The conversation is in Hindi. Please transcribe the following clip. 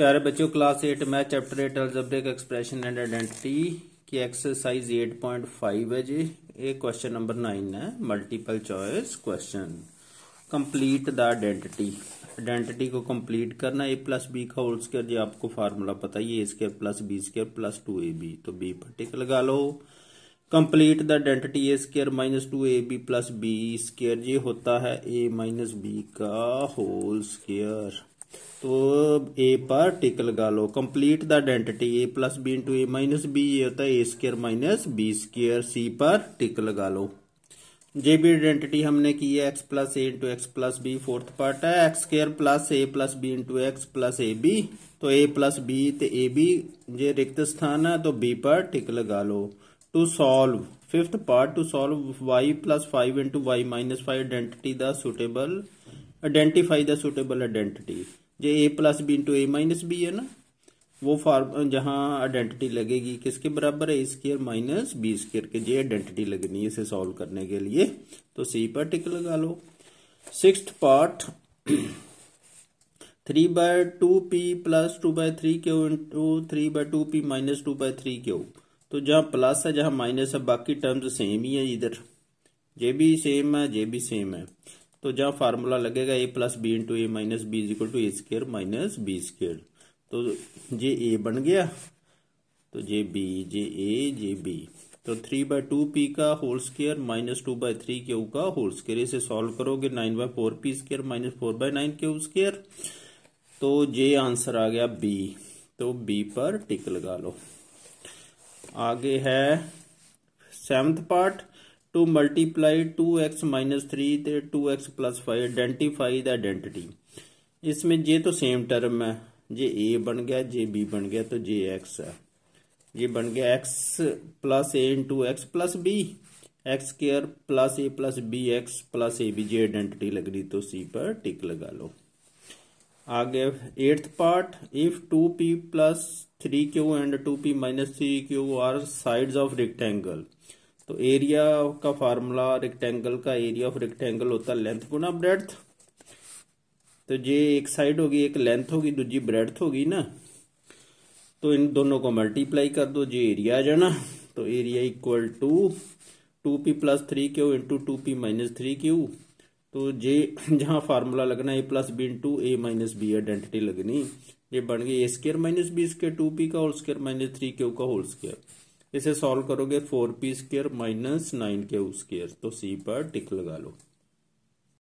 प्यारे बच्चों class eight math chapter eight algebraic expression and identity की एक्सरसाइज एट पॉइंट फाइव है जी ये क्वेश्चन नंबर नाइन है multiple choice question complete the identity identity को कंप्लीट करना ए प्लस बी का होल स्केयर जी आपको फार्मूला पता ही A square plus B square plus two A B तो बी पर टिक लगा लो complete the identity A square minus two A B plus B square जी होता है ए माइनस बी का होल स्केयर तो ए पर टिकल लो complete the identity A plus B into A minus B ये होता है A square minus B square C पर टिक लगा लो जे भी आइडेंटिटी हमने की है X plus A into X plus B fourth part है X square plus A plus B into X plus A B तो ए प्लस बी तो ए बी ये रिक्त स्थान है तो बी पर टिक लगा लो to solve fifth part to solve Y plus five into Y minus five identity the suitable identify the suitable identity जो A plus B into A minus B है ना वो फार्म जहाँ आइडेंटिटी लगेगी किसके बराबर है स्केयर माइनस बी स्केयर के जे आइडेंटिटी लगनी है इसे सॉल्व करने के लिए तो सी पर टिक लगा लो six part three by two P plus two by three Q into three by two P minus two by three Q तो जहां प्लस है जहां माइनस है बाकी टर्म्स सेम ही है इधर जे भी सेम है जे भी सेम है तो जहां फार्मूला लगेगा A plus B into A minus B is equal to A square minus B square तो जे ए बन गया तो जे बी जे ए जे बी तो थ्री बाय टू पी का whole square minus two by three Q का होल स्केयर इसे सॉल्व करोगे nine by four P square minus four by nine Q square तो जे आंसर आ गया बी तो बी पर टिक लगा लो आगे है seventh part to multiply two X minus three to two X plus five identify the identity इसमें जे तो सेम टर्म है जे ए बन गया जे बी बन गया तो जे एक्स है ये बन गया X plus A into X plus B X square plus A plus B X plus A B जे आइडेंटिटी लग रही तो सी पर टिक लगा लो आगे eighth part if two P plus three Q and two P minus three Q are sides of rectangle तो एरिया का फार्मूला रेक्टेंगल का एरिया ऑफ रेक्टेंगल होता है लेंथ गुना ब्रेड्थ तो ये एक साइड होगी एक लेंथ होगी दूजी ब्रेड्थ होगी ना तो इन दोनों को मल्टीप्लाई कर दो जी एरिया आ जाना तो area equal to two P plus three Q into two P minus three Q तो जे जहां फार्मूला लगना A plus B into A minus B identity लगनी ये बन गई A square minus B square two P का whole square minus three Q का होल स्केयर इसे सॉल्व करोगे four P square minus nine Q square तो सी पर टिक लगा लो